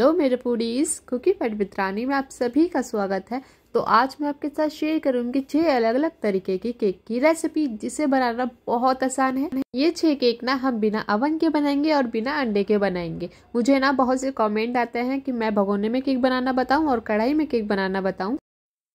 hello मेरे पूरीज cookie पेट बित्रानी में आप सभी का स्वागत है तो आज मैं आपके साथ शेयर करूंगी छह अलग अलग तरीके की केक की रेसिपी जिसे बनाना बहुत आसान है ये छह केक ना हम बिना अवन के बनाएंगे और बिना अंडे के बनाएंगे मुझे ना बहुत से कमेंट आते हैं कि मैं भगोने में केक बनाना बताऊँ और कढ़ाई में केक बनाना बताऊँ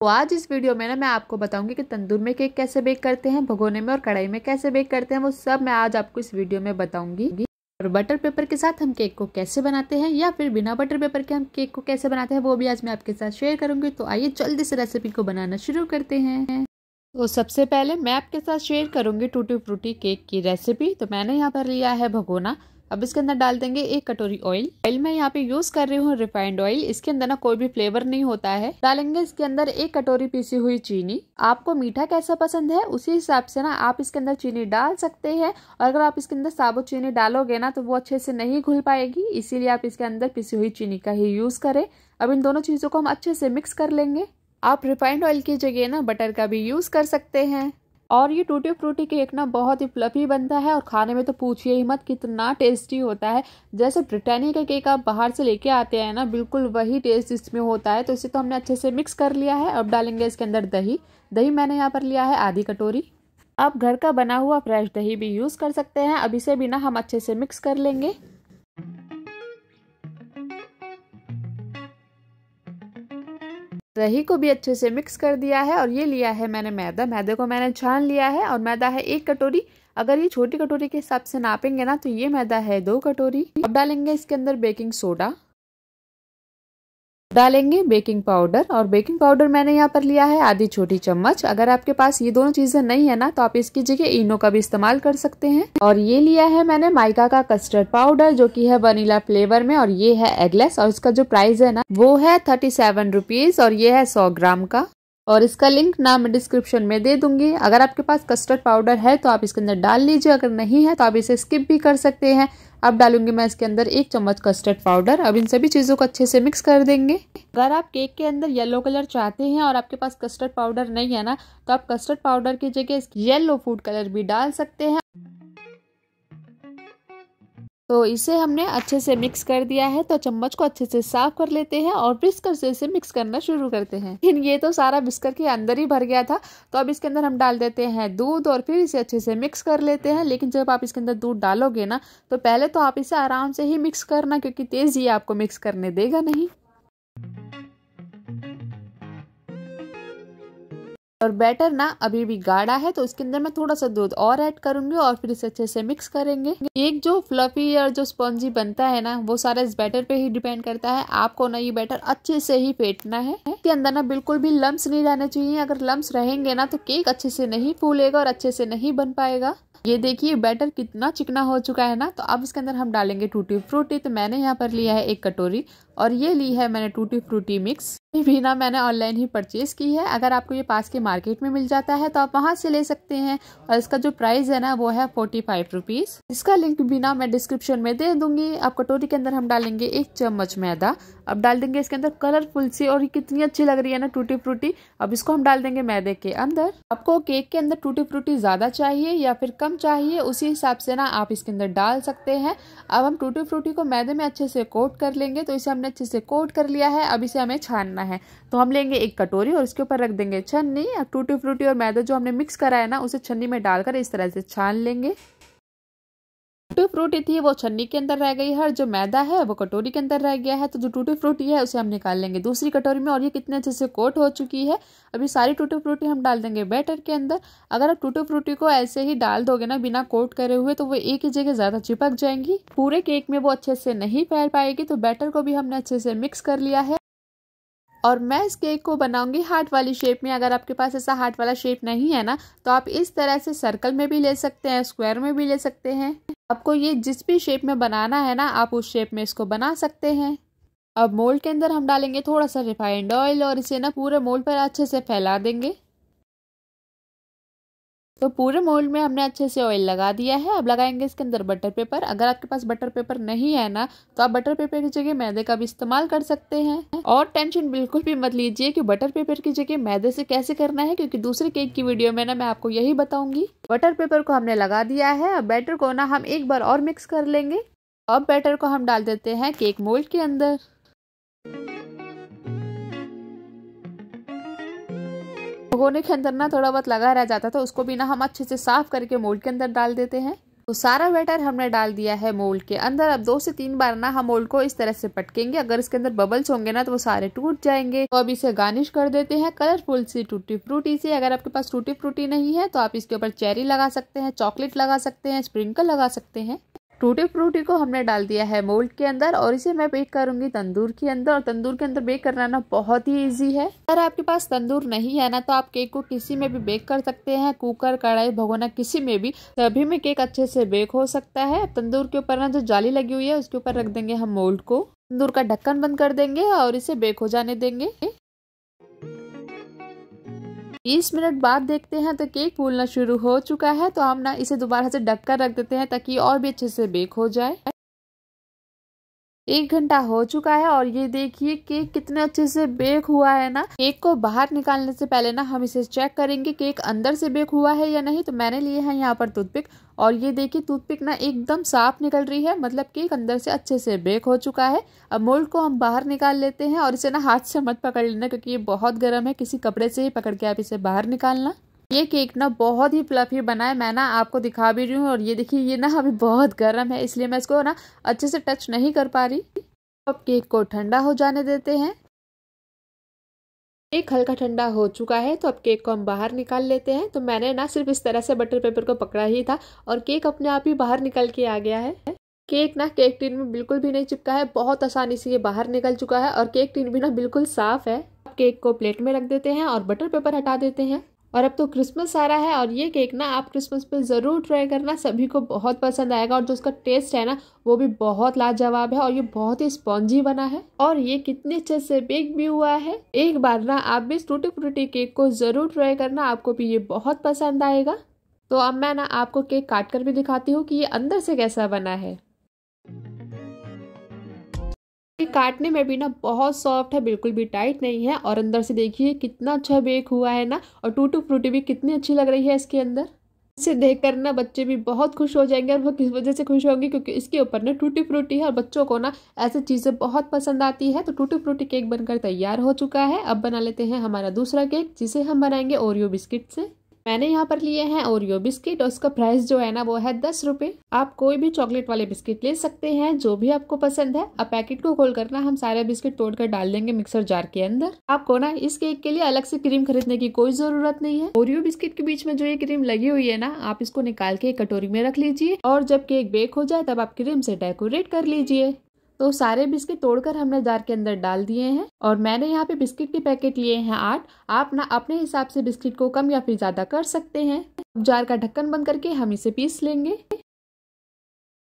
तो आज इस वीडियो में ना मैं आपको बताऊंगी कि तंदूर में केक कैसे बेक करते हैं भगोने में और कढ़ाई में कैसे बेक करते हैं वो सब मैं आज आपको इस वीडियो में बताऊंगी और बटर पेपर के साथ हम केक को कैसे बनाते हैं या फिर बिना बटर पेपर के हम केक को कैसे बनाते हैं वो भी आज मैं आपके साथ शेयर करूंगी तो आइए जल्दी से रेसिपी को बनाना शुरू करते हैं तो सबसे पहले मैं आपके साथ शेयर करूंगी टूटी फ्रूटी केक की रेसिपी तो मैंने यहाँ पर लिया है भगोना अब इसके अंदर डाल देंगे एक कटोरी ऑयल ऑयल मैं यहाँ पे यूज कर रही हूँ रिफाइंड ऑयल इसके अंदर ना कोई भी फ्लेवर नहीं होता है डालेंगे इसके अंदर एक कटोरी पीसी हुई चीनी आपको मीठा कैसा पसंद है उसी हिसाब से ना आप इसके अंदर चीनी डाल सकते हैं और अगर आप इसके अंदर साबुत चीनी डालोगे ना तो वो अच्छे से नहीं घुल पाएगी इसीलिए आप इसके अंदर पीसी हुई चीनी का ही यूज करें अब इन दोनों चीजों को हम अच्छे से मिक्स कर लेंगे आप रिफाइंड ऑयल की जगह ना बटर का भी यूज कर सकते हैं और ये टूटी फ्रूटी केक ना बहुत ही फ्लफी बनता है और खाने में तो पूछिए ही मत कितना टेस्टी होता है जैसे ब्रिटानिया का केक आप बाहर से लेके आते हैं ना बिल्कुल वही टेस्ट इसमें होता है तो इसे तो हमने अच्छे से मिक्स कर लिया है अब डालेंगे इसके अंदर दही दही मैंने यहाँ पर लिया है आधी कटोरी आप घर का बना हुआ फ्रेश दही भी यूज़ कर सकते हैं अब इसे भी ना हम अच्छे से मिक्स कर लेंगे दही को भी अच्छे से मिक्स कर दिया है और ये लिया है मैंने मैदा मैदे को मैंने छान लिया है और मैदा है एक कटोरी अगर ये छोटी कटोरी के हिसाब से नापेंगे ना तो ये मैदा है दो कटोरी अब डालेंगे इसके अंदर बेकिंग सोडा डालेंगे बेकिंग पाउडर और बेकिंग पाउडर मैंने यहाँ पर लिया है आधी छोटी चम्मच अगर आपके पास ये दोनों चीजें नहीं है ना तो आप इसकी जगह इनो का भी इस्तेमाल कर सकते हैं और ये लिया है मैंने माइका का कस्टर्ड पाउडर जो की है वनीला फ्लेवर में और ये है एगलेस और इसका जो प्राइस है ना वो है थर्टी सेवन और ये है सौ ग्राम का और इसका लिंक ना मैं डिस्क्रिप्शन में दे दूंगी अगर आपके पास कस्टर्ड पाउडर है तो आप इसके अंदर डाल लीजिए अगर नहीं है तो आप इसे स्किप भी कर सकते हैं अब डालूंगी मैं इसके अंदर एक चम्मच कस्टर्ड पाउडर अब इन सभी चीज़ों को अच्छे से मिक्स कर देंगे अगर आप केक के अंदर येलो कलर चाहते हैं और आपके पास कस्टर्ड पाउडर नहीं है ना तो आप कस्टर्ड पाउडर की जगह येलो फूड कलर भी डाल सकते हैं तो इसे हमने अच्छे से मिक्स कर दिया है तो चम्मच को अच्छे से साफ कर लेते हैं और बिस्कर से इसे मिक्स करना शुरू करते हैं लेकिन ये तो सारा बिस्कर के अंदर ही भर गया था तो अब इसके अंदर हम डाल देते हैं दूध और फिर इसे अच्छे से मिक्स कर लेते हैं लेकिन जब आप इसके अंदर दूध डालोगे ना तो पहले तो आप इसे आराम से ही मिक्स करना क्योंकि तेज़ ही आपको मिक्स करने देगा नहीं और बैटर ना अभी भी गाढ़ा है तो इसके अंदर मैं थोड़ा सा दूध और ऐड करूंगी और फिर इसे अच्छे से मिक्स करेंगे एक जो फ्लफी और जो स्पॉन्जी बनता है ना वो सारा इस बैटर पे ही डिपेंड करता है आपको ना ये बैटर अच्छे से ही फेंटना है इसके अंदर ना बिल्कुल भी लम्ब नहीं रहने चाहिए अगर लम्ब रहेंगे ना तो केक अच्छे से नहीं फूलेगा और अच्छे से नहीं बन पाएगा ये देखिए बैटर कितना चिकना हो चुका है ना तो अब इसके अंदर हम डालेंगे टूटी फ्रूटी तो मैंने यहाँ पर लिया है एक कटोरी और ये ली है मैंने टूटी फ्रूटी मिक्स ये भी ना मैंने ऑनलाइन ही परचेज की है अगर आपको ये पास के मार्केट में मिल जाता है तो आप वहाँ से ले सकते हैं और इसका जो प्राइस है ना वो है फोर्टी फाइव रुपीज़ इसका लिंक भी ना मैं डिस्क्रिप्शन में दे दूंगी आप कटोरी के अंदर हम डालेंगे एक चम्मच मैदा अब डाल देंगे इसके अंदर कलरफुल सी और ये कितनी अच्छी लग रही है ना टूटी फ्रूटी अब इसको हम डाल देंगे मैदे के अंदर आपको केक के अंदर टूटी फ्रूटी ज़्यादा चाहिए या फिर कम चाहिए उसी हिसाब से ना आप इसके अंदर डाल सकते हैं अब हम टूटी फ्रूटी को मैदे में अच्छे से कोट कर लेंगे तो इसे हमने हमने अच्छे से कोट कर लिया है अब इसे हमें छानना है तो हम लेंगे एक कटोरी और इसके ऊपर रख देंगे छन्नी अब टूटी फ्रूटी और मैदा जो हमने मिक्स करा है ना उसे छन्नी में डालकर इस तरह से छान लेंगे टूटी फ्रूटी थी वो छन्नी के अंदर रह गई है और जो मैदा है वो कटोरी के अंदर रह गया है तो जो टूटी फ्रूटी है उसे हम निकाल लेंगे दूसरी कटोरी में और ये कितने अच्छे से कोट हो चुकी है अभी सारी टूटी फ्रूटी हम डाल देंगे बैटर के अंदर अगर आप टूटी फ्रूटी को ऐसे ही डाल दोगे ना बिना कोट करे हुए तो वो एक ही जगह ज़्यादा चिपक जाएंगी पूरे केक में वो अच्छे से नहीं फैल पाएगी तो बैटर को भी हमने अच्छे से मिक्स कर लिया है और मैं इस केक को बनाऊंगी हार्ट वाली शेप में अगर आपके पास ऐसा हार्ट वाला शेप नहीं है ना तो आप इस तरह से सर्कल में भी ले सकते हैं स्क्वायर में भी ले सकते हैं आपको ये जिस भी शेप में बनाना है ना आप उस शेप में इसको बना सकते हैं अब मोल्ड के अंदर हम डालेंगे थोड़ा सा रिफाइंड ऑयल और इसे ना पूरे मोल्ड पर अच्छे से फैला देंगे तो पूरे मोल्ड में हमने अच्छे से ऑयल लगा दिया है अब लगाएंगे इसके अंदर बटर पेपर अगर आपके पास बटर पेपर नहीं है ना तो आप बटर पेपर की जगह मैदे का भी इस्तेमाल कर सकते हैं और टेंशन बिल्कुल भी मत लीजिए कि बटर पेपर की जगह मैदे से कैसे करना है क्योंकि दूसरे केक की वीडियो में ना मैं आपको यही बताऊंगी बटर पेपर को हमने लगा दिया है अब बैटर को ना हम एक बार और मिक्स कर लेंगे अब बैटर को हम डाल देते हैं केक मोल्ड के अंदर भगोने के अंदर ना थोड़ा बहुत लगा रह जाता था उसको भी ना हम अच्छे से साफ करके मोल्ड के अंदर डाल देते हैं तो सारा बैटर हमने डाल दिया है मोल्ड के अंदर अब दो से तीन बार ना हम मोल्ड को इस तरह से पटकेंगे अगर इसके अंदर बबल्स होंगे ना तो वो सारे टूट जाएंगे तो अब इसे गार्निश कर देते हैं कलरफुल सी टूटी फ्रूटी से अगर आपके पास टूटी फ्रूटी नहीं है तो आप इसके ऊपर चेरी लगा सकते हैं चॉकलेट लगा सकते हैं स्प्रिंकल लगा सकते हैं टूटी फ्रूटी को हमने डाल दिया है मोल्ड के अंदर और इसे मैं बेक करूंगी तंदूर के अंदर और तंदूर के अंदर बेक करना ना बहुत ही इजी है अगर आपके पास तंदूर नहीं है ना तो आप केक को किसी में भी बेक कर सकते हैं कुकर कढ़ाई भगोना किसी में भी तभी में केक अच्छे से बेक हो सकता है तंदूर के ऊपर ना जो जाली लगी हुई है उसके ऊपर रख देंगे हम मोल्ड को तंदूर का ढक्कन बंद कर देंगे और इसे बेक हो जाने देंगे बीस मिनट बाद देखते हैं तो केक फूलना शुरू हो चुका है तो हम ना इसे दोबारा से ढककर रख देते हैं ताकि और भी अच्छे से बेक हो जाए एक घंटा हो चुका है और ये देखिए केक कितने अच्छे से बेक हुआ है ना केक को बाहर निकालने से पहले ना हम इसे चेक करेंगे केक अंदर से बेक हुआ है या नहीं तो मैंने लिए है यहाँ पर टूथपिक और ये देखिए टूथपिक ना एकदम साफ निकल रही है मतलब केक अंदर से अच्छे से बेक हो चुका है अब मोल्ड को हम बाहर निकाल लेते हैं और इसे ना हाथ से मत पकड़ लेना क्योंकि ये बहुत गर्म है किसी कपड़े से ही पकड़ के आप इसे बाहर निकालना ये केक ना बहुत ही फ्लफी बना है मैं ना आपको दिखा भी रही हूँ और ये देखिए ये ना अभी बहुत गर्म है इसलिए मैं इसको ना अच्छे से टच नहीं कर पा रही अब केक को ठंडा हो जाने देते हैं केक हल्का ठंडा हो चुका है तो अब केक को हम बाहर निकाल लेते हैं तो मैंने ना सिर्फ इस तरह से बटर पेपर को पकड़ा ही था और केक अपने आप ही बाहर निकल के आ गया है केक ना केक टिन में बिल्कुल भी नहीं चिपका है बहुत आसानी से ये बाहर निकल चुका है और केक टिन भी ना बिल्कुल साफ है केक को प्लेट में रख देते हैं और बटर पेपर हटा देते हैं और अब तो क्रिसमस आ रहा है और ये केक ना आप क्रिसमस पे ज़रूर ट्राई करना सभी को बहुत पसंद आएगा और जो उसका टेस्ट है ना वो भी बहुत लाजवाब है और ये बहुत ही स्पॉन्जी बना है और ये कितने अच्छे से बेक भी हुआ है एक बार ना आप भी इस टूटी फ्रूटी केक को ज़रूर ट्राई करना आपको भी ये बहुत पसंद आएगा तो अब मैं ना आपको केक काट कर भी दिखाती हूँ कि ये अंदर से कैसा बना है काटने में भी ना बहुत सॉफ्ट है बिल्कुल भी टाइट नहीं है और अंदर से देखिए कितना अच्छा बेक हुआ है ना और टूटू फ्रूटी भी कितनी अच्छी लग रही है इसके अंदर इसे देख कर ना बच्चे भी बहुत खुश हो जाएंगे और वो किस वजह से खुश होंगे क्योंकि इसके ऊपर ना टूटी फ्रूटी है और बच्चों को ना ऐसी चीज़ें बहुत पसंद आती है तो टूटी फ्रूटी केक बनकर तैयार हो चुका है अब बना लेते हैं हमारा दूसरा केक जिसे हम बनाएंगे ओरियो बिस्किट से मैंने यहाँ पर लिए हैं ओरियो बिस्किट और उसका प्राइस जो है ना वो है दस रुपए आप कोई भी चॉकलेट वाले बिस्किट ले सकते हैं जो भी आपको पसंद है अब पैकेट को खोल करना हम सारे बिस्किट तोड़ कर डाल देंगे मिक्सर जार के अंदर आपको ना इस केक के लिए अलग से क्रीम खरीदने की कोई जरूरत नहीं है ओरियो बिस्किट के बीच में जो ये क्रीम लगी हुई है ना आप इसको निकाल के कटोरी में रख लीजिए और जब केक बेक हो जाए तब आप क्रीम से डेकोरेट कर लीजिए तो सारे बिस्किट तोड़कर हमने जार के अंदर डाल दिए हैं और मैंने यहाँ पे बिस्किट के पैकेट लिए हैं आठ आप ना अपने हिसाब से बिस्किट को कम या फिर ज़्यादा कर सकते हैं अब जार का ढक्कन बंद करके हम इसे पीस लेंगे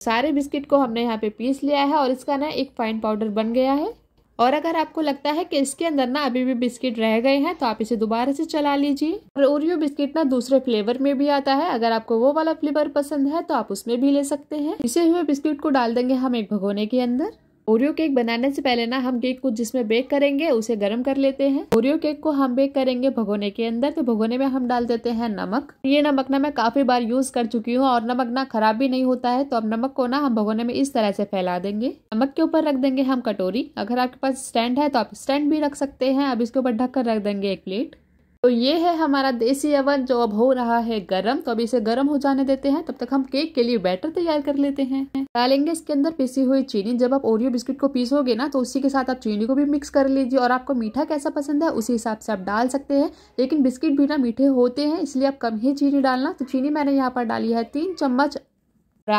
सारे बिस्किट को हमने यहाँ पे पीस लिया है और इसका ना एक फाइन पाउडर बन गया है और अगर आपको लगता है कि इसके अंदर ना अभी भी बिस्किट रह गए हैं तो आप इसे दोबारा से चला लीजिए और ओरियो बिस्किट ना दूसरे फ्लेवर में भी आता है अगर आपको वो वाला फ्लेवर पसंद है तो आप उसमें भी ले सकते हैं इसे हुए बिस्किट को डाल देंगे हम एक भगोने के अंदर ओरियो केक बनाने से पहले ना हम केक को जिसमें बेक करेंगे उसे गर्म कर लेते हैं ओरियो केक को हम बेक करेंगे भगोने के अंदर तो भगोने में हम डाल देते हैं नमक ये नमक ना मैं काफी बार यूज कर चुकी हूँ और नमक ना खराब भी नहीं होता है तो अब नमक को ना हम भगोने में इस तरह से फैला देंगे नमक के ऊपर रख देंगे हम कटोरी अगर आपके पास स्टैंड है तो आप स्टैंड भी रख सकते हैं अब इसके ऊपर कर रख देंगे एक प्लेट तो ये है हमारा देसी अवन जो अब हो रहा है गरम तो अभी इसे गरम हो जाने देते हैं तब तक हम केक के लिए बैटर तैयार कर लेते हैं डालेंगे इसके अंदर पिसी हुई चीनी जब आप ओरियो बिस्किट को पीसोगे ना तो उसी के साथ आप चीनी को भी मिक्स कर लीजिए और आपको मीठा कैसा पसंद है उसी हिसाब से आप डाल सकते हैं लेकिन बिस्किट भी ना मीठे होते हैं इसलिए आप कम ही चीनी डालना तो चीनी मैंने यहाँ पर डाली है तीन चम्मच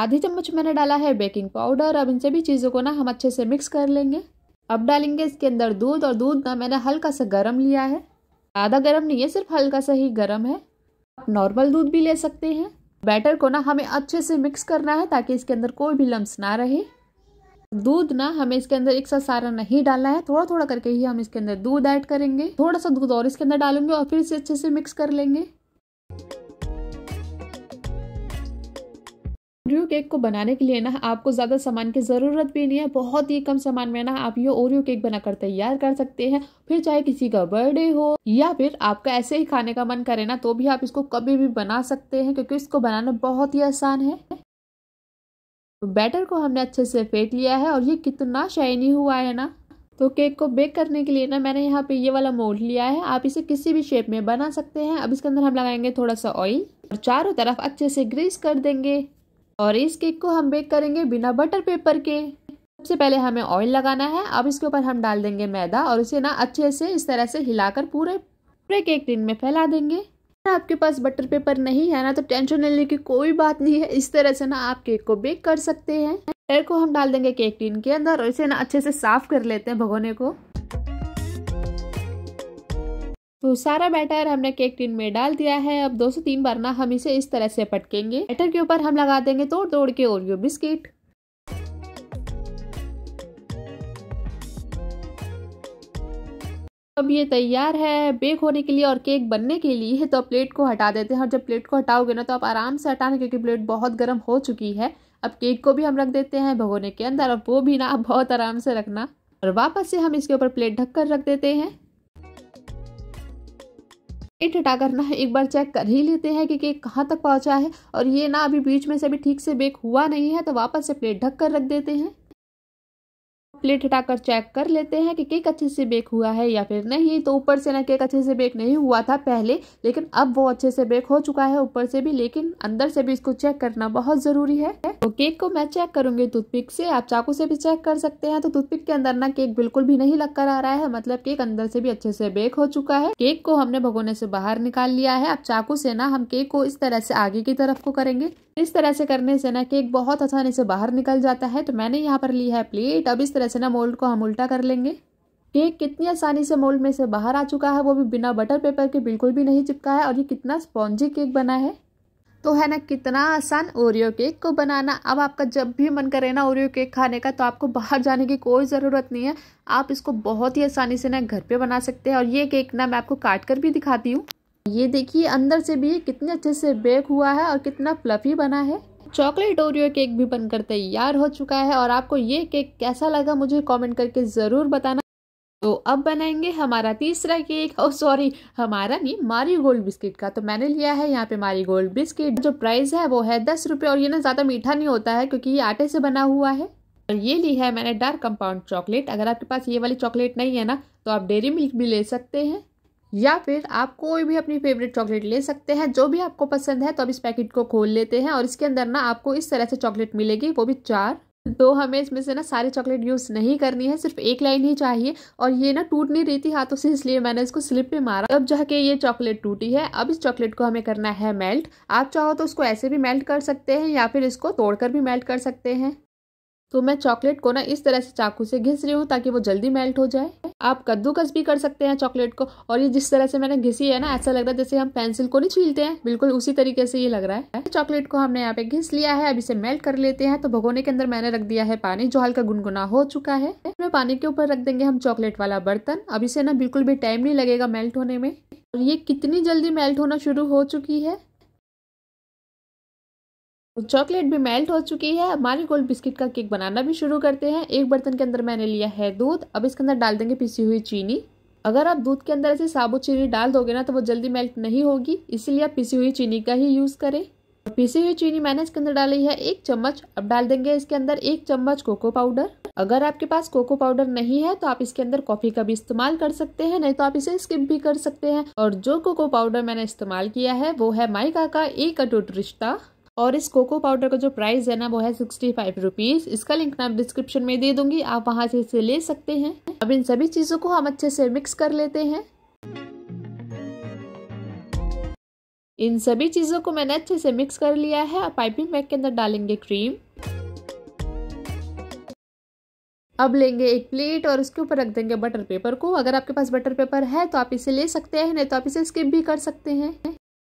आधे चम्मच मैंने डाला है बेकिंग पाउडर अब इन सभी चीज़ों को ना हम अच्छे से मिक्स कर लेंगे अब डालेंगे इसके अंदर दूध और दूध ना मैंने हल्का सा गर्म लिया है ज़्यादा गर्म नहीं है सिर्फ हल्का सा ही गर्म है आप नॉर्मल दूध भी ले सकते हैं बैटर को ना हमें अच्छे से मिक्स करना है ताकि इसके अंदर कोई भी लम्स ना रहे दूध ना हमें इसके अंदर एक साथ सारा नहीं डालना है थोड़ा थोड़ा करके ही हम इसके अंदर दूध ऐड करेंगे थोड़ा सा दूध और इसके अंदर डालेंगे और फिर इसे अच्छे से मिक्स कर लेंगे ओरियो केक को बनाने के लिए ना आपको ज़्यादा सामान की ज़रूरत भी नहीं है बहुत ही कम सामान में ना आप ये ओरियो केक बनाकर तैयार कर सकते हैं फिर चाहे किसी का बर्थडे हो या फिर आपका ऐसे ही खाने का मन करे ना तो भी आप इसको कभी भी बना सकते हैं क्योंकि इसको बनाना बहुत ही आसान है बैटर को हमने अच्छे से फेंट लिया है और ये कितना शाइनी हुआ है ना तो केक को बेक करने के लिए ना मैंने यहाँ पे ये वाला मोल्ड लिया है आप इसे किसी भी शेप में बना सकते हैं अब इसके अंदर हम लगाएंगे थोड़ा सा ऑयल और चारों तरफ अच्छे से ग्रीस कर देंगे और इस केक को हम बेक करेंगे बिना बटर पेपर के सबसे पहले हमें ऑयल लगाना है अब इसके ऊपर हम डाल देंगे मैदा और इसे ना अच्छे से इस तरह से हिलाकर पूरे पूरे केक टिन में फैला देंगे आपके पास बटर पेपर नहीं है ना तो टेंशन लेने की कोई बात नहीं है इस तरह से ना आप केक को बेक कर सकते हैं एयर को हम डाल देंगे केक टिन के अंदर और इसे ना अच्छे से साफ कर लेते हैं भगोने को तो सारा बैटर हमने केक टिन में डाल दिया है अब दो से तीन बार ना हम इसे इस तरह से पटकेंगे बैटर के ऊपर हम लगा देंगे तोड़ तोड़ के ओरियो बिस्किट अब ये तैयार है बेक होने के लिए और केक बनने के लिए तो प्लेट को हटा देते हैं और जब प्लेट को हटाओगे ना तो आप आराम से हटाना क्योंकि प्लेट बहुत गर्म हो चुकी है अब केक को भी हम रख देते हैं भगोने के अंदर और वो भी ना आप बहुत आराम से रखना और वापस से हम इसके ऊपर प्लेट ढक कर रख देते हैं इट हटा करना है एक बार चेक कर ही लेते हैं कि केक कहाँ तक पहुँचा है और ये ना अभी बीच में से अभी ठीक से बेक हुआ नहीं है तो वापस से प्लेट ढक कर रख देते हैं प्लेट हटाकर चेक कर लेते हैं कि केक अच्छे से बेक हुआ है या फिर नहीं तो ऊपर से ना केक अच्छे से बेक नहीं हुआ था पहले लेकिन अब वो अच्छे से बेक हो चुका है ऊपर से भी लेकिन अंदर से भी इसको चेक करना बहुत ज़रूरी है तो केक को मैं चेक करूंगी टूथपिक से आप चाकू से भी चेक कर सकते हैं तो टूथपिक के अंदर ना केक बिल्कुल भी नहीं लगकर आ रहा है मतलब केक अंदर से भी अच्छे से बेक हो चुका है केक को हमने भगोने से बाहर निकाल लिया है अब चाकू से ना हम केक को इस तरह से आगे की तरफ को करेंगे इस तरह से करने से ना केक बहुत आसानी से बाहर निकल जाता है तो मैंने यहाँ पर ली है प्लेट अब इस तरह से ना मोल्ड को हम उल्टा कर लेंगे केक कितनी आसानी से मोल्ड में से बाहर आ चुका है वो भी बिना बटर पेपर के बिल्कुल भी नहीं चिपका है और ये कितना स्पॉन्जी केक बना है तो है ना कितना आसान ओरियो केक को बनाना अब आपका जब भी मन करे ना ओरियो केक खाने का तो आपको बाहर जाने की कोई ज़रूरत नहीं है आप इसको बहुत ही आसानी से ना घर पे बना सकते हैं और ये केक ना मैं आपको काट कर भी दिखाती हूँ ये देखिए अंदर से भी कितने अच्छे से बेक हुआ है और कितना फ्लफी बना है चॉकलेट ओरियो केक भी बनकर तैयार हो चुका है और आपको ये केक कैसा लगा मुझे कमेंट करके ज़रूर बताना तो अब बनाएंगे हमारा तीसरा केक और सॉरी हमारा नहीं मारी गोल्ड बिस्किट का तो मैंने लिया है यहाँ पे मारी गोल्ड बिस्किट जो प्राइस है वो है दस रुपये और ये ना ज़्यादा मीठा नहीं होता है क्योंकि ये आटे से बना हुआ है और ये ली है मैंने डार्क कंपाउंड चॉकलेट अगर आपके पास ये वाली चॉकलेट नहीं है ना तो आप डेरी मिल्क भी ले सकते हैं या फिर आप कोई भी अपनी फेवरेट चॉकलेट ले सकते हैं जो भी आपको पसंद है तो अब इस पैकेट को खोल लेते हैं और इसके अंदर ना आपको इस तरह से चॉकलेट मिलेगी वो भी चार तो हमें इसमें से ना सारे चॉकलेट यूज़ नहीं करनी है सिर्फ एक लाइन ही चाहिए और ये ना टूट नहीं रही थी हाथों से इसलिए मैंने इसको स्लिप पे मारा अब जाके ये चॉकलेट टूटी है अब इस चॉकलेट को हमें करना है मेल्ट आप चाहो तो उसको ऐसे भी मेल्ट कर सकते हैं या फिर इसको तोड़कर भी मेल्ट कर सकते हैं तो मैं चॉकलेट को ना इस तरह से चाकू से घिस रही हूँ ताकि वो जल्दी मेल्ट हो जाए आप कद्दूकस भी कर सकते हैं चॉकलेट को और ये जिस तरह से मैंने घिसी है ना ऐसा लग रहा है जैसे हम पेंसिल को नहीं छीलते हैं बिल्कुल उसी तरीके से ये लग रहा है चॉकलेट को हमने यहाँ पे घिस लिया है अब इसे मेल्ट कर लेते हैं तो भगोने के अंदर मैंने रख दिया है पानी जो हल्का गुनगुना हो चुका है इसमें पानी के ऊपर रख देंगे हम चॉकलेट वाला बर्तन अब इसे ना बिल्कुल भी टाइम नहीं लगेगा मेल्ट होने में और ये कितनी जल्दी मेल्ट होना शुरू हो चुकी है चॉकलेट भी मेल्ट हो चुकी है हमारी गोल्ड बिस्किट का केक बनाना भी शुरू करते हैं एक बर्तन के अंदर मैंने लिया है दूध अब इसके अंदर डाल देंगे पिसी हुई चीनी अगर आप दूध के अंदर ऐसे साबुत चीनी डाल दोगे ना तो वो जल्दी मेल्ट नहीं होगी इसीलिए आप पिसी हुई चीनी का ही यूज़ करें पिसी हुई चीनी मैंने इसके अंदर डाली है एक चम्मच अब डाल देंगे इसके अंदर एक चम्मच कोको पाउडर अगर आपके पास कोको पाउडर नहीं है तो आप इसके अंदर कॉफी का भी इस्तेमाल कर सकते हैं नहीं तो आप इसे स्किप भी कर सकते हैं और जो कोको पाउडर मैंने इस्तेमाल किया है वो है माइका का एक अटूट रिश्ता और इस कोको पाउडर का जो प्राइस है ना वो है सिक्सटी फाइव रुपीज इसका लिंक मैं डिस्क्रिप्शन में दे दूंगी आप वहां से इसे ले सकते हैं अब इन सभी चीजों को हम अच्छे से मिक्स कर लेते हैं इन सभी चीज़ों को मैंने अच्छे से मिक्स कर लिया है और पाइपिंग बैग के अंदर डालेंगे क्रीम अब लेंगे एक प्लेट और उसके ऊपर रख देंगे बटर पेपर को अगर आपके पास बटर पेपर है तो आप इसे ले सकते हैं नहीं तो आप इसे स्किप भी कर सकते हैं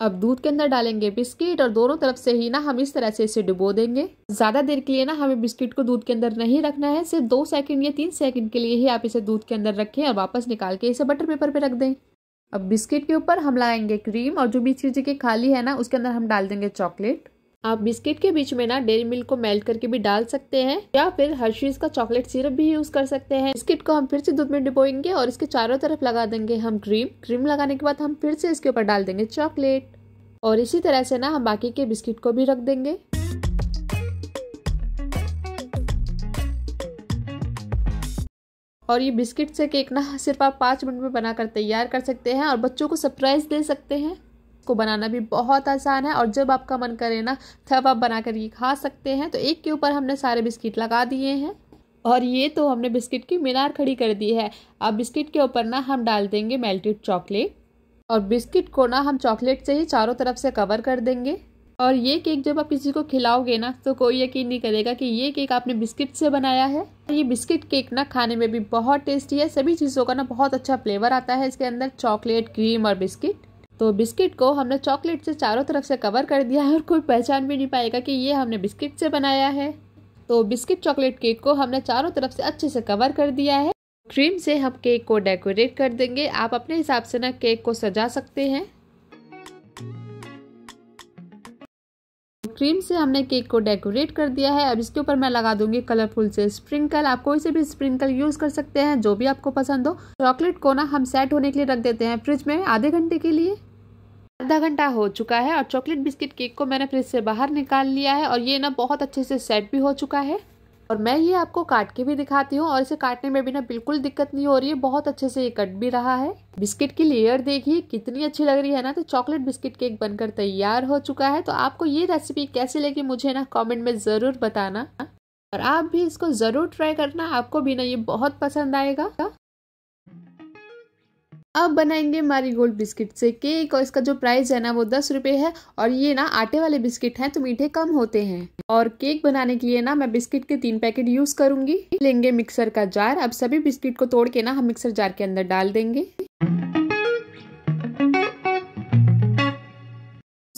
अब दूध के अंदर डालेंगे बिस्किट और दोनों तरफ से ही ना हम इस तरह से इसे डुबो देंगे ज़्यादा देर के लिए ना हमें बिस्किट को दूध के अंदर नहीं रखना है सिर्फ दो सेकंड या तीन सेकंड के लिए ही आप इसे दूध के अंदर रखें और वापस निकाल के इसे बटर पेपर पे रख दें अब बिस्किट के ऊपर हम लाएंगे क्रीम और जो बीच चीजें खाली है ना उसके अंदर हम डाल देंगे चॉकलेट आप बिस्किट के बीच में ना डेरी मिल्क को मेल्ट करके भी डाल सकते हैं या फिर हर्शीज का चॉकलेट सिरप भी यूज कर सकते हैं बिस्किट को हम फिर से दूध में डिबोएंगे और इसके चारों तरफ लगा देंगे हम क्रीम क्रीम लगाने के बाद हम फिर से इसके ऊपर डाल देंगे चॉकलेट और इसी तरह से ना हम बाकी के बिस्किट को भी रख देंगे और ये बिस्किट से केक ना सिर्फ आप पाँच मिनट में बनाकर तैयार कर सकते हैं और बच्चों को सरप्राइज दे सकते हैं को बनाना भी बहुत आसान है और जब आपका मन करे ना तब आप बना कर ये खा सकते हैं तो एक के ऊपर हमने सारे बिस्किट लगा दिए हैं और ये तो हमने बिस्किट की मीनार खड़ी कर दी है अब बिस्किट के ऊपर ना हम डाल देंगे मेल्टेड चॉकलेट और बिस्किट को ना हम चॉकलेट से ही चारों तरफ से कवर कर देंगे और ये केक जब आप किसी को खिलाओगे ना तो कोई यकीन नहीं करेगा कि ये केक आपने बिस्किट से बनाया है ये बिस्किट केक ना खाने में भी बहुत टेस्टी है सभी चीज़ों का ना बहुत अच्छा फ्लेवर आता है इसके अंदर चॉकलेट क्रीम और बिस्किट तो बिस्किट को हमने चॉकलेट से चारों तरफ से कवर कर दिया है और कोई पहचान भी नहीं पाएगा कि ये हमने बिस्किट से बनाया है तो बिस्किट चॉकलेट केक को हमने चारों तरफ से अच्छे से कवर कर दिया है क्रीम से हम केक को डेकोरेट कर देंगे आप अपने हिसाब से ना केक को सजा सकते हैं क्रीम से हमने केक को डेकोरेट कर दिया है अब इसके ऊपर मैं लगा दूंगी कलरफुल से स्प्रिंकल आप कोई से भी स्प्रिंकल यूज कर सकते हैं जो भी आपको पसंद हो चॉकलेट को ना हम सेट होने के लिए रख देते हैं फ्रिज में आधे घंटे के लिए आधा घंटा हो चुका है और चॉकलेट बिस्किट केक को मैंने फ्रिज से बाहर निकाल लिया है और ये ना बहुत अच्छे से सेट भी हो चुका है और मैं ये आपको काट के भी दिखाती हूँ और इसे काटने में भी ना बिल्कुल दिक्कत नहीं हो रही है बहुत अच्छे से ये कट भी रहा है बिस्किट की लेयर देखिए कितनी अच्छी लग रही है ना तो चॉकलेट बिस्किट केक बनकर तैयार हो चुका है तो आपको ये रेसिपी कैसी लगी मुझे ना कॉमेंट में ज़रूर बताना और आप भी इसको ज़रूर ट्राई करना आपको भी ना ये बहुत पसंद आएगा अब बनाएंगे मारी गोल्ड बिस्किट से केक और इसका जो प्राइस है ना वो दस रुपए है और ये ना आटे वाले बिस्किट हैं तो मीठे कम होते हैं और केक बनाने के लिए ना मैं बिस्किट के तीन पैकेट यूज करूंगी लेंगे मिक्सर का जार अब सभी बिस्किट को तोड़ के ना हम मिक्सर जार के अंदर डाल देंगे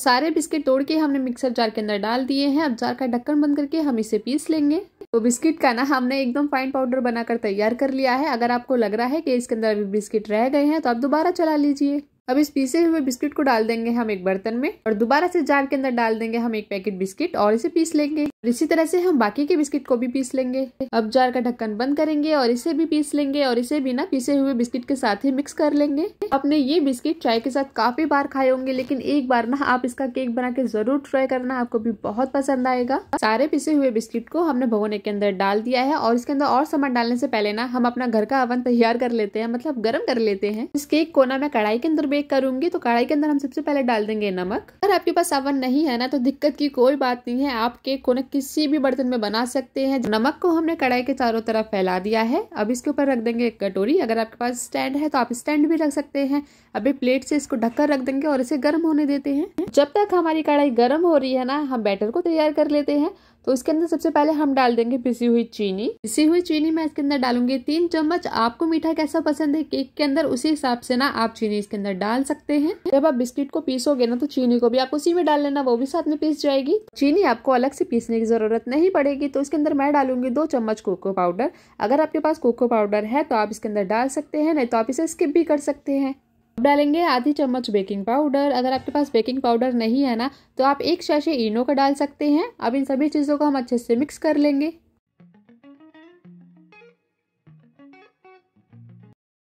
सारे बिस्किट तोड़ के हमने मिक्सर जार के अंदर डाल दिए हैं अब जार का ढक्कन बंद करके हम इसे पीस लेंगे तो बिस्किट का ना हमने एकदम फाइन पाउडर बनाकर तैयार कर लिया है अगर आपको लग रहा है कि इसके अंदर अभी बिस्किट रह गए हैं तो आप दोबारा चला लीजिए अब इस पीसे हुए बिस्किट को डाल देंगे हम एक बर्तन में और दोबारा से जार के अंदर डाल देंगे हम एक पैकेट बिस्किट और इसे पीस लेंगे इसी तरह से हम बाकी के बिस्किट को भी पीस लेंगे अब जार का ढक्कन बंद करेंगे और इसे भी पीस लेंगे और इसे भी ना पीसे हुए बिस्किट के साथ ही मिक्स कर लेंगे आपने ये बिस्किट चाय के साथ काफी बार खाए होंगे लेकिन एक बार ना आप इसका केक बना के जरूर ट्राई करना आपको भी बहुत पसंद आएगा सारे पीसे हुए बिस्किट को हमने भगोने के अंदर डाल दिया है और इसके अंदर और सामान डालने से पहले ना हम अपना घर का अवन तैयार कर लेते हैं मतलब गर्म कर लेते हैं इस केक को ना मैं कढ़ाई के अंदर बेक करूंगी तो कढ़ाई के अंदर हम सबसे पहले डाल देंगे नमक अगर आपके पास अवन नहीं है ना तो दिक्कत की कोई बात नहीं है आप केक को ना किसी भी बर्तन में बना सकते हैं नमक को हमने कढ़ाई के चारों तरफ फैला दिया है अब इसके ऊपर रख देंगे एक कटोरी अगर आपके पास स्टैंड है तो आप स्टैंड भी रख सकते हैं अभी प्लेट से इसको ढककर रख देंगे और इसे गर्म होने देते हैं जब तक हमारी कढ़ाई गर्म हो रही है ना हम बैटर को तैयार कर लेते हैं तो इसके अंदर सबसे पहले हम डाल देंगे पिसी हुई चीनी पिसी हुई चीनी मैं इसके अंदर डालूंगी तीन चम्मच आपको मीठा कैसा पसंद है केक के अंदर उसी हिसाब से ना आप चीनी इसके अंदर डाल सकते हैं जब आप बिस्किट को पीसोगे ना तो चीनी को भी आप उसी में डाल लेना वो भी साथ में पीस जाएगी चीनी आपको अलग से पीसने की जरूरत नहीं पड़ेगी तो इसके अंदर मैं डालूंगी दो चम्मच कोको पाउडर अगर आपके पास कोको पाउडर है तो आप इसके अंदर डाल सकते हैं नहीं तो आप इसे स्किप भी कर सकते हैं अब डालेंगे आधी चम्मच बेकिंग पाउडर अगर आपके पास बेकिंग पाउडर नहीं है ना तो आप एक शैशे इनो का डाल सकते हैं अब इन सभी चीज़ों को हम अच्छे से मिक्स कर लेंगे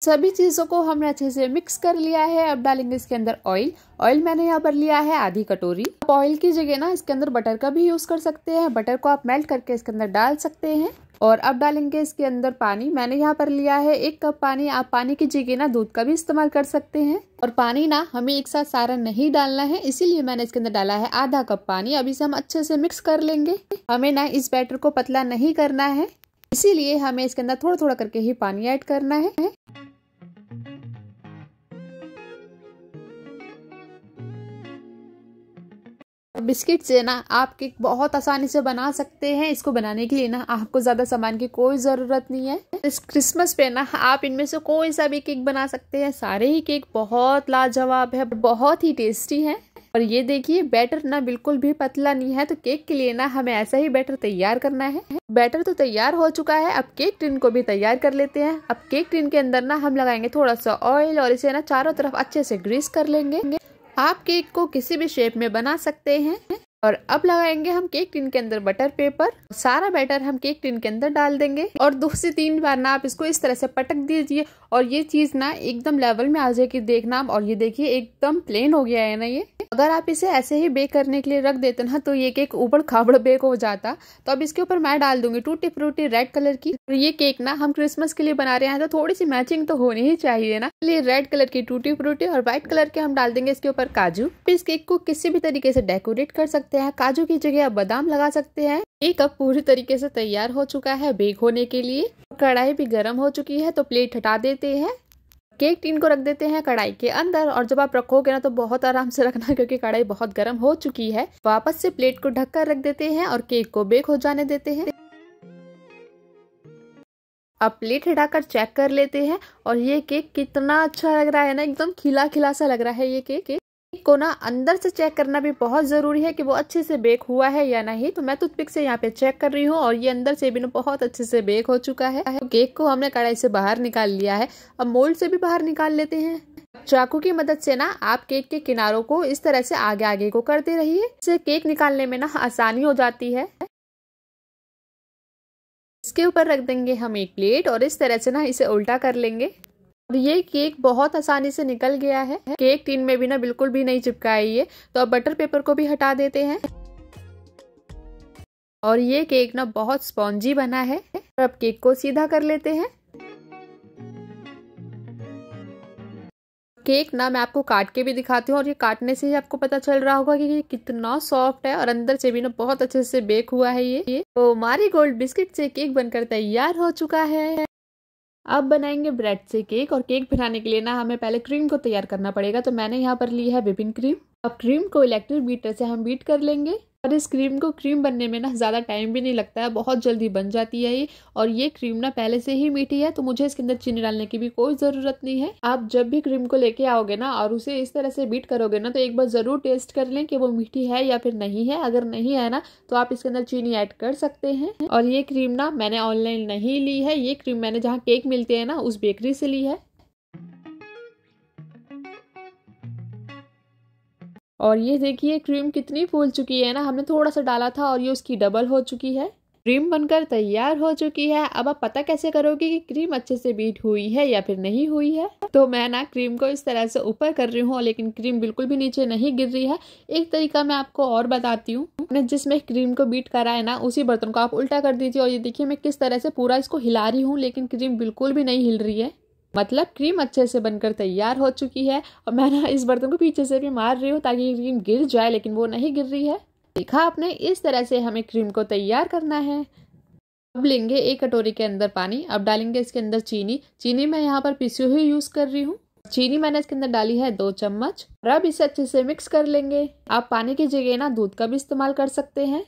सभी चीज़ों को हमने अच्छे से मिक्स कर लिया है अब डालेंगे इसके अंदर ऑयल ऑयल मैंने यहाँ पर लिया है आधी कटोरी आप ऑयल की जगह ना इसके अंदर बटर का भी यूज़ कर सकते हैं बटर को आप मेल्ट करके इसके अंदर डाल सकते हैं और अब डालेंगे इसके अंदर पानी मैंने यहाँ पर लिया है एक कप पानी आप पानी की जगह ना दूध का भी इस्तेमाल कर सकते हैं और पानी ना हमें एक साथ सारा नहीं डालना है इसीलिए मैंने इसके अंदर डाला है आधा कप पानी अभी से हम अच्छे से मिक्स कर लेंगे हमें ना इस बैटर को पतला नहीं करना है इसीलिए हमें इसके अंदर थोड़ा थोड़ा करके ही पानी ऐड करना है बिस्किट से ना आप केक बहुत आसानी से बना सकते हैं इसको बनाने के लिए ना आपको ज़्यादा सामान की कोई ज़रूरत नहीं है इस क्रिसमस पे ना आप इनमें से कोई सा भी केक बना सकते हैं सारे ही केक बहुत लाजवाब है बहुत ही टेस्टी है और ये देखिए बैटर ना बिल्कुल भी पतला नहीं है तो केक के लिए ना हमें ऐसा ही बैटर तैयार करना है बैटर तो तैयार हो चुका है अब केक ट्रिन को भी तैयार कर लेते हैं अब केक ट्रिन के अंदर ना हम लगाएंगे थोड़ा सा ऑयल और इसे ना चारों तरफ अच्छे से ग्रीस कर लेंगे आप केक को किसी भी शेप में बना सकते हैं और अब लगाएंगे हम केक टिन के अंदर बटर पेपर सारा बैटर हम केक टिन के अंदर डाल देंगे और दो से तीन बार ना आप इसको इस तरह से पटक दीजिए और ये चीज़ ना एकदम लेवल में आ जाएगी देखना आप और ये देखिए एकदम प्लेन हो गया है ना ये अगर आप इसे ऐसे ही बेक करने के लिए रख देते ना तो ये केक ऊपर खाबड़ बेक हो जाता तो अब इसके ऊपर मैं डाल दूंगी टूटी फ्रूटी रेड कलर की और ये केक ना हम क्रिसमस के लिए बना रहे हैं तो थोड़ी सी मैचिंग तो होनी ही चाहिए ना इसलिए रेड कलर की टूटी फ्रूटी और व्हाइट कलर के हम डाल देंगे इसके ऊपर काजू इस केक को किसी भी तरीके से डेकोरेट कर सकते सकते हैं काजू की जगह आप बादाम लगा सकते हैं ये कप पूरी तरीके से तैयार हो चुका है बेक होने के लिए कढ़ाई भी गर्म हो चुकी है तो प्लेट हटा देते हैं केक टिन को रख देते हैं कढ़ाई के अंदर और जब आप रखोगे ना तो बहुत आराम से रखना क्योंकि कढ़ाई बहुत गर्म हो चुकी है वापस से प्लेट को ढककर रख देते हैं और केक को बेक हो जाने देते हैं अब प्लेट हटाकर चेक कर लेते हैं और ये केक कितना अच्छा लग रहा है ना एकदम खिला खिला सा लग रहा है ये केक को ना अंदर से चेक करना भी बहुत ज़रूरी है कि वो अच्छे से बेक हुआ है या नहीं तो मैं टूथपिक से यहाँ पे चेक कर रही हूँ और ये अंदर से भी ना बहुत अच्छे से बेक हो चुका है तो केक को हमने कड़ाई से बाहर निकाल लिया है अब मोल्ड से भी बाहर निकाल लेते हैं चाकू की मदद से ना आप केक के किनारों को इस तरह से आगे आगे को करते रहिए इससे केक निकालने में ना आसानी हो जाती है इसके ऊपर रख देंगे हम एक प्लेट और इस तरह से ना इसे उल्टा कर लेंगे अब ये केक बहुत आसानी से निकल गया है केक टिन में भी ना बिल्कुल भी नहीं चिपका है ये तो अब बटर पेपर को भी हटा देते हैं और ये केक ना बहुत स्पॉन्जी बना है अब केक को सीधा कर लेते हैं केक ना मैं आपको काट के भी दिखाती हूँ और ये काटने से ही आपको पता चल रहा होगा कि ये कितना सॉफ्ट है और अंदर से भी ना बहुत अच्छे से बेक हुआ है ये तो मारी गोल्ड बिस्किट से केक बनकर तैयार हो चुका है अब बनाएंगे ब्रेड से केक और केक बनाने के लिए ना हमें पहले क्रीम को तैयार करना पड़ेगा तो मैंने यहाँ पर ली है विपिन क्रीम अब क्रीम को इलेक्ट्रिक बीटर से हम बीट कर लेंगे और इस क्रीम को क्रीम बनने में ना ज़्यादा टाइम भी नहीं लगता है बहुत जल्दी बन जाती है ये और ये क्रीम ना पहले से ही मीठी है तो मुझे इसके अंदर चीनी डालने की भी कोई ज़रूरत नहीं है आप जब भी क्रीम को लेके आओगे ना और उसे इस तरह से बीट करोगे ना तो एक बार ज़रूर टेस्ट कर लें कि वो मीठी है या फिर नहीं है अगर नहीं है ना तो आप इसके अंदर चीनी ऐड कर सकते हैं और ये क्रीम ना मैंने ऑनलाइन नहीं ली है ये क्रीम मैंने जहाँ केक मिलते हैं ना उस बेकरी से ली है और ये देखिए क्रीम कितनी फूल चुकी है ना हमने थोड़ा सा डाला था और ये उसकी डबल हो चुकी है क्रीम बनकर तैयार हो चुकी है अब आप पता कैसे करोगे कि क्रीम अच्छे से बीट हुई है या फिर नहीं हुई है तो मैं ना क्रीम को इस तरह से ऊपर कर रही हूँ लेकिन क्रीम बिल्कुल भी नीचे नहीं गिर रही है एक तरीका मैं आपको और बताती हूँ मैंने जिसमें क्रीम को बीट करा है ना उसी बर्तन को आप उल्टा कर दीजिए और ये देखिए मैं किस तरह से पूरा इसको हिला रही हूँ लेकिन क्रीम बिल्कुल भी नहीं हिल रही है मतलब क्रीम अच्छे से बनकर तैयार हो चुकी है और मैं ना इस बर्तन को पीछे से भी मार रही हूँ ताकि क्रीम गिर जाए लेकिन वो नहीं गिर रही है देखा आपने इस तरह से हमें क्रीम को तैयार करना है अब लेंगे एक कटोरी के अंदर पानी अब डालेंगे इसके अंदर चीनी चीनी मैं यहाँ पर पिसी हुई यूज़ कर रही हूँ चीनी मैंने इसके अंदर डाली है दो चम्मच और अब इसे अच्छे से मिक्स कर लेंगे आप पानी की जगह ना दूध का भी इस्तेमाल कर सकते हैं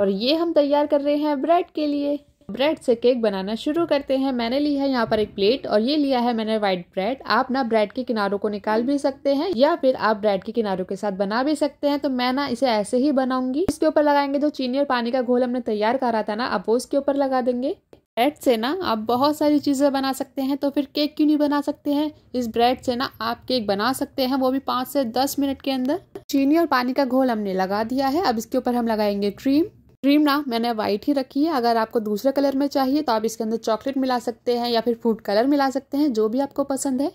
और ये हम तैयार कर रहे हैं ब्रेड के लिए ब्रेड से केक बनाना शुरू करते हैं मैंने ली है यहाँ पर एक प्लेट और ये लिया है मैंने व्हाइट ब्रेड आप ना ब्रेड के किनारों को निकाल भी सकते हैं या फिर आप ब्रेड के किनारों के साथ बना भी सकते हैं तो मैं ना इसे ऐसे ही बनाऊंगी इसके ऊपर लगाएंगे जो चीनी और पानी का घोल हमने तैयार करा था ना आप वो उसके ऊपर लगा देंगे ब्रेड से ना आप बहुत सारी चीज़ें बना सकते हैं तो फिर केक क्यों नहीं बना सकते हैं इस ब्रेड से ना आप केक बना सकते हैं वो भी पाँच से दस मिनट के अंदर चीनी और पानी का घोल हमने लगा दिया है अब इसके ऊपर हम लगाएंगे क्रीम क्रीम ना मैंने वाइट ही रखी है अगर आपको दूसरे कलर में चाहिए तो आप इसके अंदर चॉकलेट मिला सकते हैं या फिर फूड कलर मिला सकते हैं जो भी आपको पसंद है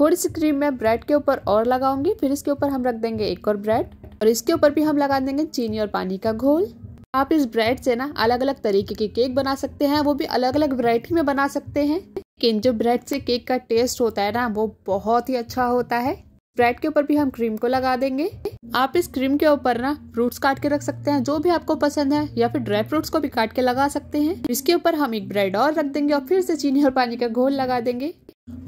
थोड़ी सी क्रीम मैं ब्रेड के ऊपर और लगाऊंगी फिर इसके ऊपर हम रख देंगे एक और ब्रेड और इसके ऊपर भी हम लगा देंगे चीनी और पानी का घोल आप इस ब्रेड से ना अलग अलग तरीके के केक बना सकते हैं वो भी अलग अलग वैरायटी में बना सकते हैं लेकिन जो ब्रेड से केक का टेस्ट होता है ना वो बहुत ही अच्छा होता है ब्रेड के ऊपर भी हम क्रीम को लगा देंगे आप इस क्रीम के ऊपर ना फ्रूट्स काट के रख सकते हैं जो भी आपको पसंद है या फिर ड्राई फ्रूट्स को भी काट के लगा सकते हैं इसके ऊपर हम एक ब्रेड और रख देंगे और फिर से चीनी और पानी का घोल लगा देंगे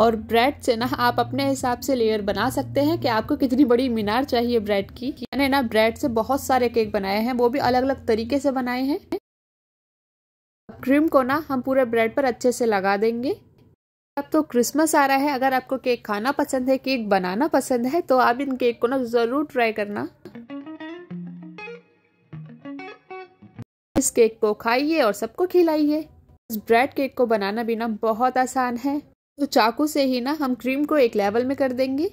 और ब्रेड से ना आप अपने हिसाब से लेयर बना सकते हैं कि आपको कितनी बड़ी मीनार चाहिए ब्रेड की मैंने ना ब्रेड से बहुत सारे केक बनाए हैं वो भी अलग अलग तरीके से बनाए हैं क्रीम को ना हम पूरे ब्रेड पर अच्छे से लगा देंगे अब तो क्रिसमस आ रहा है अगर आपको केक खाना पसंद है केक बनाना पसंद है तो आप इन केक को ना ज़रूर ट्राई करना इस केक को खाइए और सबको खिलाइए इस ब्रेड केक को बनाना भी ना बहुत आसान है तो चाकू से ही ना हम क्रीम को एक लेवल में कर देंगे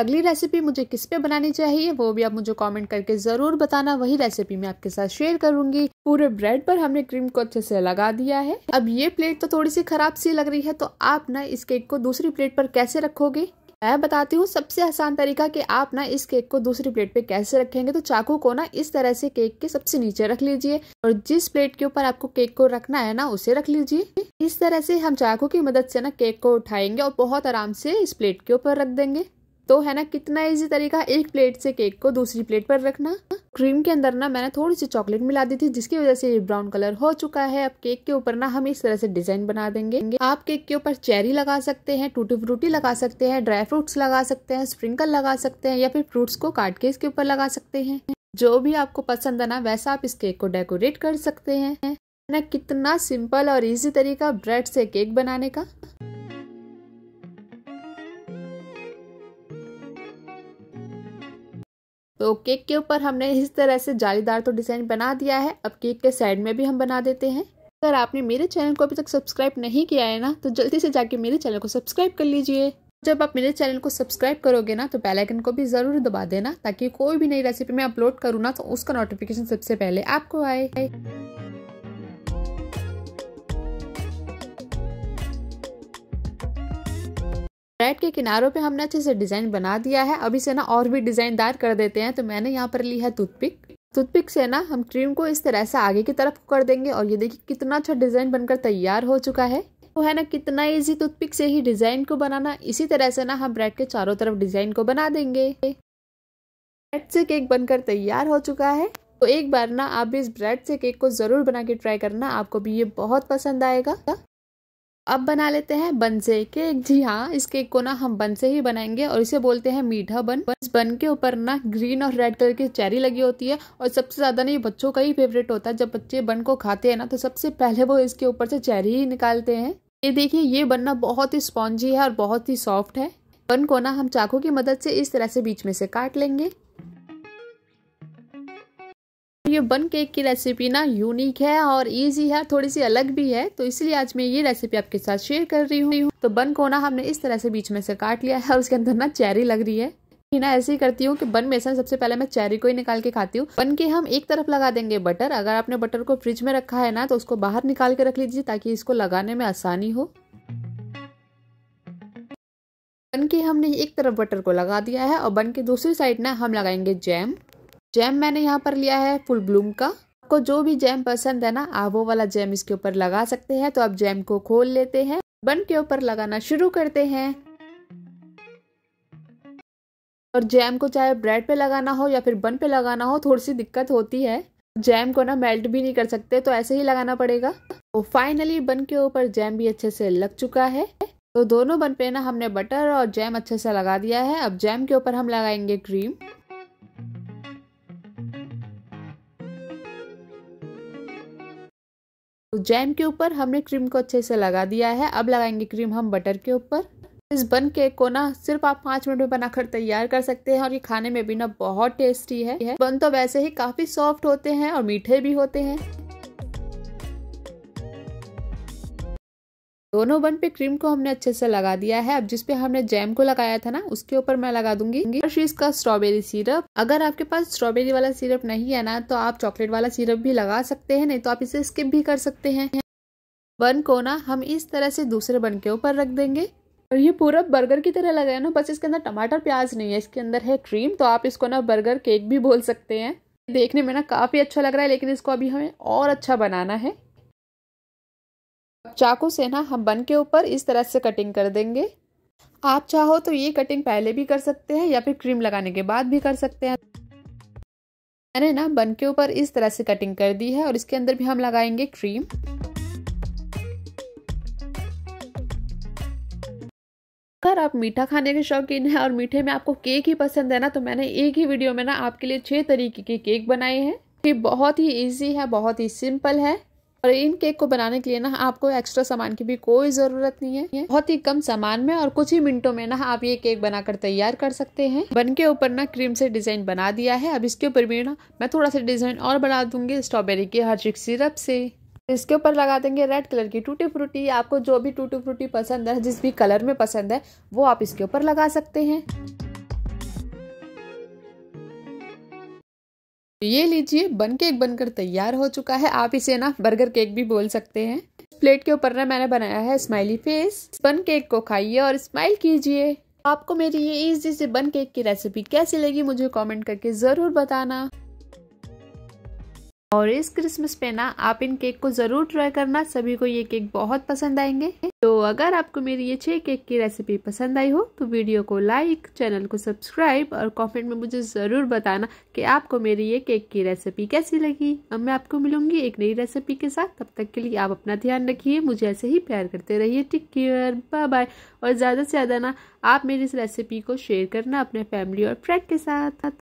अगली रेसिपी मुझे किस पे बनानी चाहिए वो भी आप मुझे कमेंट करके ज़रूर बताना वही रेसिपी मैं आपके साथ शेयर करूंगी पूरे ब्रेड पर हमने क्रीम को अच्छे से लगा दिया है अब ये प्लेट तो थोड़ी सी खराब सी लग रही है तो आप ना इस केक को दूसरी प्लेट पर कैसे रखोगे मैं बताती हूँ सबसे आसान तरीका कि आप ना इस केक को दूसरी प्लेट पे कैसे रखेंगे तो चाकू को ना इस तरह से केक के सबसे नीचे रख लीजिए और जिस प्लेट के ऊपर आपको केक को रखना है ना उसे रख लीजिए इस तरह से हम चाकू की मदद से ना केक को उठाएंगे और बहुत आराम से इस प्लेट के ऊपर रख देंगे तो है ना कितना इजी तरीका एक प्लेट से केक को दूसरी प्लेट पर रखना क्रीम के अंदर ना मैंने थोड़ी सी चॉकलेट मिला दी थी जिसकी वजह से ये ब्राउन कलर हो चुका है अब केक के ऊपर ना हम इस तरह से डिजाइन बना देंगे आप केक के ऊपर चेरी लगा सकते हैं टूटी फ्रूटी लगा सकते हैं ड्राई फ्रूट्स लगा सकते हैं स्प्रिंकल लगा सकते हैं या फिर फ्रूट्स को काट के इसके ऊपर लगा सकते हैं जो भी आपको पसंद है ना वैसा आप इस केक को डेकोरेट कर सकते हैं ना कितना सिंपल और इजी तरीका ब्रेड से केक बनाने का तो केक के ऊपर हमने इस तरह से जालीदार तो डिज़ाइन बना दिया है अब केक के साइड में भी हम बना देते हैं अगर आपने मेरे चैनल को अभी तक सब्सक्राइब नहीं किया है ना तो जल्दी से जाके मेरे चैनल को सब्सक्राइब कर लीजिए जब आप मेरे चैनल को सब्सक्राइब करोगे ना तो बेल आइकन को भी ज़रूर दबा देना ताकि कोई भी नई रेसिपी मैं अपलोड करूँ ना तो उसका नोटिफिकेशन सबसे पहले आपको आए बेड के किनारों पे हमने अच्छे से डिज़ाइन बना दिया है अभी से ना और भी डिज़ाइनदार कर देते हैं तो मैंने यहाँ पर ली है टूथपिक टूथपिक से ना हम क्रीम को इस तरह से आगे की तरफ कर देंगे और ये देखिए कितना अच्छा डिज़ाइन बनकर तैयार हो चुका है वो तो है ना कितना इजी टूथपिक से ही डिज़ाइन को बनाना इसी तरह से ना हम ब्रेड के चारों तरफ डिज़ाइन को बना देंगे ब्रेड से केक बनकर तैयार हो चुका है तो एक बार ना आप भी इस ब्रेड से केक को ज़रूर बना के ट्राई करना आपको भी ये बहुत पसंद आएगा अब बना लेते हैं बंसे केक जी हाँ इस केक को ना हम बंसे ही बनाएंगे और इसे बोलते हैं मीठा बन इस बन के ऊपर ना ग्रीन और रेड कलर की चेरी लगी होती है और सबसे ज्यादा ना ये बच्चों का ही फेवरेट होता है जब बच्चे बन को खाते हैं ना तो सबसे पहले वो इसके ऊपर से चेरी ही निकालते हैं ये देखिए ये बनना बहुत ही स्पॉन्जी है और बहुत ही सॉफ्ट है बन को ना हम चाकू की मदद से इस तरह से बीच में से काट लेंगे ये बन केक की रेसिपी ना यूनिक है और इजी है थोड़ी सी अलग भी है तो इसलिए आज मैं ये रेसिपी आपके साथ शेयर कर रही हूँ तो बन को ना हमने इस तरह से बीच में से काट लिया है और उसके अंदर ना चेरी लग रही है ना ऐसे ही करती हूँ कि बन में से सबसे पहले मैं चेरी को ही निकाल के खाती हूँ बन के हम एक तरफ लगा देंगे बटर अगर आपने बटर को फ्रिज में रखा है ना तो उसको बाहर निकाल के रख लीजिए ताकि इसको लगाने में आसानी हो बन के हमने एक तरफ बटर को लगा दिया है और बन के दूसरी साइड ना हम लगाएंगे जैम जैम मैंने यहाँ पर लिया है फुल ब्लूम का आपको जो भी जैम पसंद है ना आप वो वाला जैम इसके ऊपर लगा सकते हैं तो आप जैम को खोल लेते हैं बन के ऊपर लगाना शुरू करते हैं और जैम को चाहे ब्रेड पे लगाना हो या फिर बन पे लगाना हो थोड़ी सी दिक्कत होती है जैम को ना मेल्ट भी नहीं कर सकते तो ऐसे ही लगाना पड़ेगा तो फाइनली बन के ऊपर जैम भी अच्छे से लग चुका है तो दोनों बन पे ना हमने बटर और जैम अच्छे से लगा दिया है अब जैम के ऊपर हम लगाएंगे क्रीम जैम के ऊपर हमने क्रीम को अच्छे से लगा दिया है अब लगाएंगे क्रीम हम बटर के ऊपर इस बन केक को ना सिर्फ आप पाँच मिनट में बनाकर तैयार कर सकते हैं और ये खाने में भी ना बहुत टेस्टी है बन तो वैसे ही काफी सॉफ्ट होते हैं और मीठे भी होते हैं दोनों बन पे क्रीम को हमने अच्छे से लगा दिया है अब जिसपे हमने जैम को लगाया था ना उसके ऊपर मैं लगा दूंगी हर्शीज का स्ट्रॉबेरी सिरप अगर आपके पास स्ट्रॉबेरी वाला सिरप नहीं है ना तो आप चॉकलेट वाला सिरप भी लगा सकते हैं नहीं तो आप इसे स्किप भी कर सकते हैं बन को ना हम इस तरह से दूसरे बन के ऊपर रख देंगे और ये पूरा बर्गर की तरह लगा है ना बस इसके अंदर टमाटर प्याज नहीं है इसके अंदर है क्रीम तो आप इसको ना बर्गर केक भी बोल सकते हैं देखने में ना काफ़ी अच्छा लग रहा है लेकिन इसको अभी हमें और अच्छा बनाना है चाकू से ना हम बन के ऊपर इस तरह से कटिंग कर देंगे आप चाहो तो ये कटिंग पहले भी कर सकते हैं या फिर क्रीम लगाने के बाद भी कर सकते हैं मैंने ना बन के ऊपर इस तरह से कटिंग कर दी है और इसके अंदर भी हम लगाएंगे क्रीम अगर आप मीठा खाने के शौकीन हैं और मीठे में आपको केक ही पसंद है ना तो मैंने एक ही वीडियो में ना आपके लिए छह तरीके के केक बनाए हैं ये बहुत ही इजी है बहुत ही सिंपल है और इन केक को बनाने के लिए ना आपको एक्स्ट्रा सामान की भी कोई ज़रूरत नहीं है बहुत ही कम सामान में और कुछ ही मिनटों में ना आप ये केक बनाकर तैयार कर सकते हैं बन के ऊपर ना क्रीम से डिज़ाइन बना दिया है अब इसके ऊपर भी ना मैं थोड़ा सा डिज़ाइन और बना दूंगी स्ट्रॉबेरी के हर्चिक सिरप से इसके ऊपर लगा देंगे रेड कलर की टूटी फ्रूटी आपको जो भी टूटी फ्रूटी पसंद है जिस भी कलर में पसंद है वो आप इसके ऊपर लगा सकते हैं तो ये लीजिए बन केक बनकर तैयार हो चुका है आप इसे ना बर्गर केक भी बोल सकते हैं प्लेट के ऊपर ना मैंने बनाया है स्माइली फेस बन केक को खाइए और स्माइल कीजिए आपको मेरी ये ईजी से बन केक की रेसिपी कैसी लगी मुझे कमेंट करके ज़रूर बताना और इस क्रिसमस पे ना आप इन केक को ज़रूर ट्राई करना सभी को ये केक बहुत पसंद आएंगे तो अगर आपको मेरी ये छह केक की रेसिपी पसंद आई हो तो वीडियो को लाइक चैनल को सब्सक्राइब और कमेंट में मुझे ज़रूर बताना कि आपको मेरी ये केक की रेसिपी कैसी लगी अब मैं आपको मिलूंगी एक नई रेसिपी के साथ तब तक के लिए आप अपना ध्यान रखिए मुझे ऐसे ही प्यार करते रहिए टेक केयर बाय बाय और ज़्यादा से ज़्यादा ना आप मेरी इस रेसिपी को शेयर करना अपने फैमिली और फ्रेंड के साथ